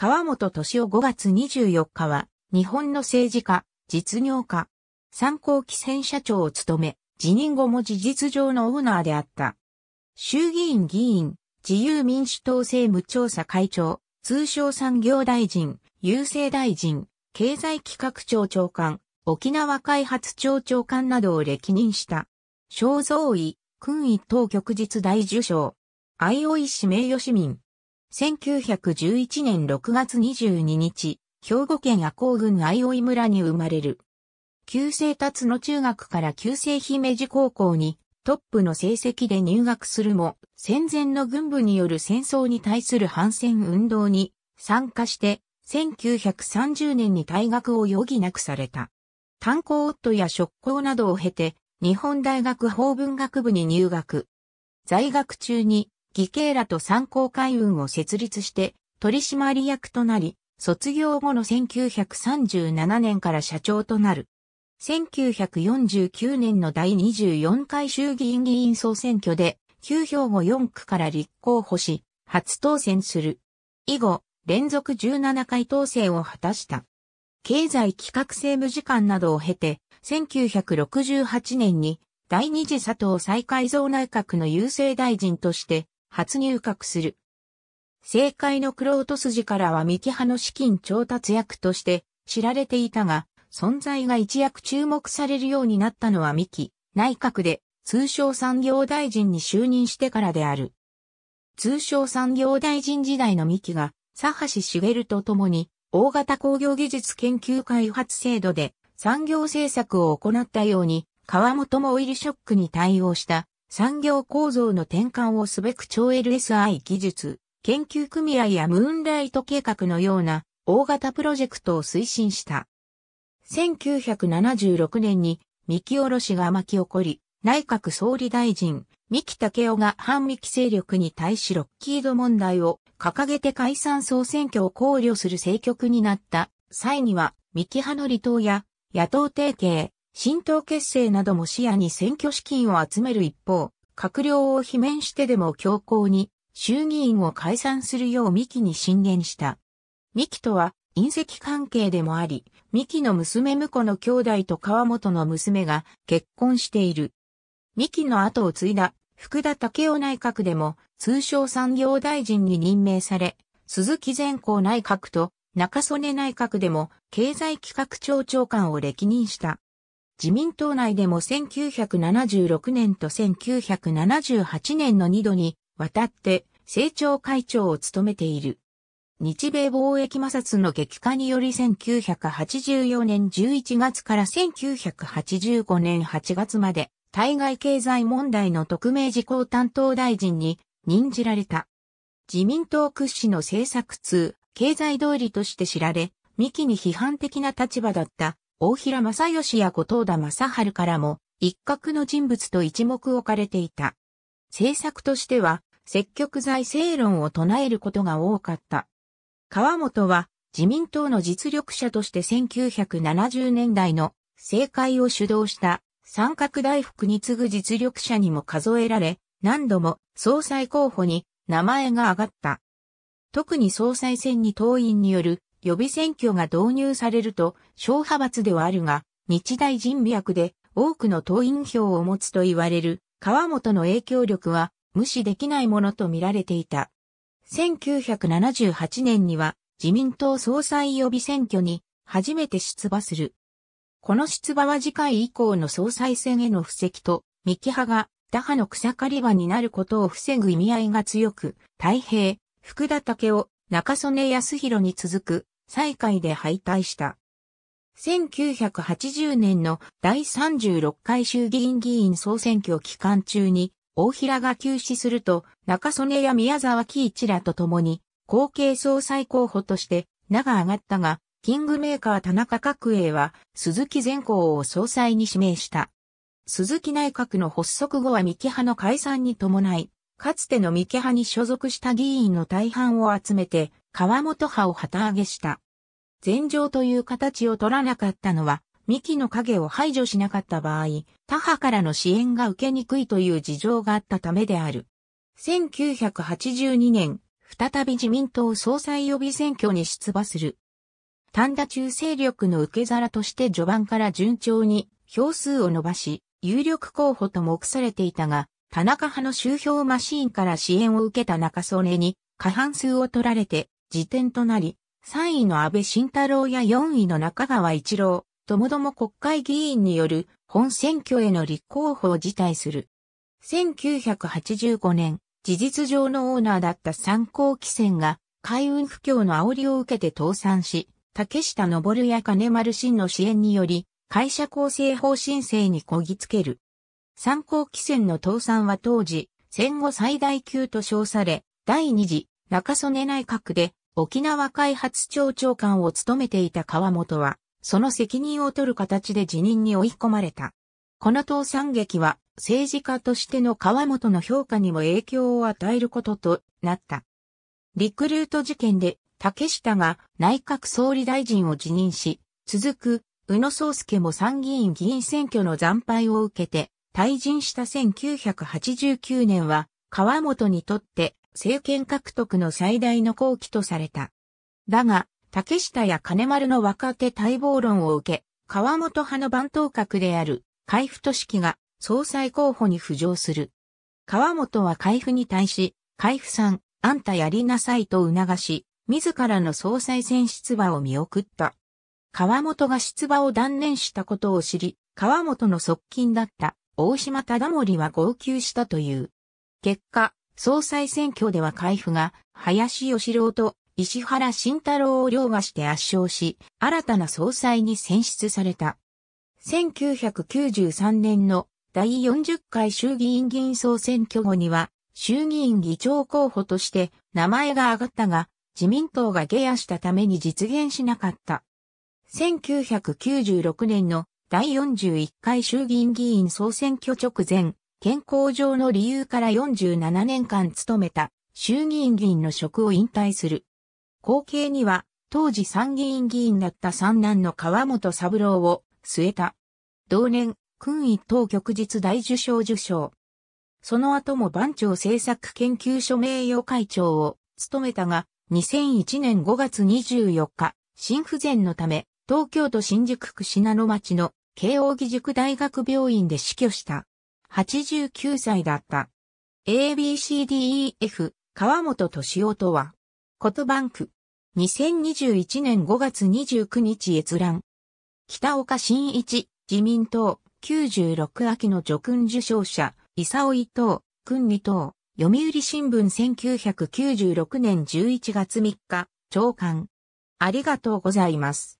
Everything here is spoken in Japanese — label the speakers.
Speaker 1: 川本敏夫5月24日は、日本の政治家、実業家、参考期戦社長を務め、辞任後も事実上のオーナーであった。衆議院議員、自由民主党政務調査会長、通商産業大臣、郵政大臣、経済企画庁長官、沖縄開発庁長官などを歴任した。肖像位、勲位等局日大受賞。相生市名誉市民。1911年6月22日、兵庫県赤穂郡相生村に生まれる。旧制達の中学から旧制姫路高校にトップの成績で入学するも、戦前の軍部による戦争に対する反戦運動に参加して、1930年に退学を余儀なくされた。炭鉱夫や職工などを経て、日本大学法文学部に入学。在学中に義兄らと参考会運を設立して取締役となり、卒業後の1937年から社長となる。1949年の第24回衆議院議員総選挙で、旧票後4区から立候補し、初当選する。以後、連続17回当選を果たした。経済企画政務次官などを経て、1968年に第二次佐藤再改造内閣の優勢大臣として初入閣する。政界の黒人筋からは三木派の資金調達役として知られていたが、存在が一躍注目されるようになったのは三木、内閣で通商産業大臣に就任してからである。通商産業大臣時代の三木が、佐橋茂と共に、大型工業技術研究開発制度で産業政策を行ったように、川本もオイルショックに対応した産業構造の転換をすべく超 LSI 技術、研究組合やムーンライト計画のような大型プロジェクトを推進した。1976年に三木おろしが巻き起こり、内閣総理大臣、三木武夫が反三木勢力に対しロッキード問題を掲げて解散総選挙を考慮する政局になった際には、三木派の離党や野党提携、新党結成なども視野に選挙資金を集める一方、閣僚を罷免してでも強硬に衆議院を解散するよう三木に進言した。三木とは隕石関係でもあり、三木の娘婿の兄弟と川本の娘が結婚している。三木の後を継いだ福田武雄内閣でも通商産業大臣に任命され、鈴木善光内閣と中曽根内閣でも経済企画庁長官を歴任した。自民党内でも1976年と1978年の2度にわたって政調会長を務めている。日米貿易摩擦の激化により1984年11月から1985年8月まで対外経済問題の特命事項担当大臣に任じられた。自民党屈指の政策通、経済通りとして知られ、幹に批判的な立場だった大平正義や後藤田正春からも、一角の人物と一目置かれていた。政策としては、積極財政論を唱えることが多かった。川本は、自民党の実力者として1970年代の政界を主導した三角大福に次ぐ実力者にも数えられ、何度も総裁候補に名前が挙がった。特に総裁選に党員による予備選挙が導入されると、小派閥ではあるが、日大人脈で多くの党員票を持つと言われる川本の影響力は無視できないものと見られていた。1978年には自民党総裁予備選挙に初めて出馬する。この出馬は次回以降の総裁選への布石と、三木派が打破の草刈り場になることを防ぐ意味合いが強く、太平、福田武を中曽根康弘に続く、最下位で敗退した。1980年の第36回衆議院議員総選挙期間中に、大平が休止すると、中曽根や宮沢喜一らと共に、後継総裁候補として名が上がったが、キングメーカー田中角栄は鈴木善光を総裁に指名した。鈴木内閣の発足後は三木派の解散に伴い、かつての三木派に所属した議員の大半を集めて、川本派を旗揚げした。前場という形を取らなかったのは、三木の影を排除しなかった場合、他派からの支援が受けにくいという事情があったためである。1982年、再び自民党総裁予備選挙に出馬する。単打中勢力の受け皿として序盤から順調に票数を伸ばし、有力候補と目されていたが、田中派の周票マシーンから支援を受けた中曽根に過半数を取られて辞典となり、3位の安倍晋太郎や4位の中川一郎、ともども国会議員による本選挙への立候補を辞退する。1985年、事実上のオーナーだった参考汽船が海運不況の煽りを受けて倒産し、竹下登や金丸信の支援により、会社構成方申請にこぎつける。三考汽船の倒産は当時、戦後最大級と称され、第二次中曽根内閣で沖縄開発庁長官を務めていた川本は、その責任を取る形で辞任に追い込まれた。この倒産劇は政治家としての川本の評価にも影響を与えることとなった。リクルート事件で竹下が内閣総理大臣を辞任し、続く宇野宗介も参議院議員選挙の惨敗を受けて退陣した1989年は、川本にとって政権獲得の最大の好機とされた。だが、竹下や金丸の若手待望論を受け、川本派の番頭閣である、海部都式が総裁候補に浮上する。川本は海部に対し、海部さん、あんたやりなさいと促し、自らの総裁選出馬を見送った。川本が出馬を断念したことを知り、川本の側近だった大島忠盛は号泣したという。結果、総裁選挙では海部が、林義郎と石原慎太郎を凌駕して圧勝し、新たな総裁に選出された。1993年の第40回衆議院議員総選挙後には、衆議院議長候補として名前が挙がったが、自民党が下野したために実現しなかった。1996年の第41回衆議院議員総選挙直前、健康上の理由から47年間務めた衆議院議員の職を引退する。後継には、当時参議院議員だった三男の川本三郎を据えた。同年、君位等局日大受賞受賞。その後も番長政策研究所名誉会長を務めたが、2001年5月24日、心不全のため、東京都新宿区品野町の慶応義塾大学病院で死去した。89歳だった。ABCDEF 川本敏夫とは、ことバンク。2021年5月29日閲覧。北岡真一、自民党、96秋の助勲受賞者、伊佐伊藤、君二等、読売新聞1996年11月3日、長官。ありがとうございます。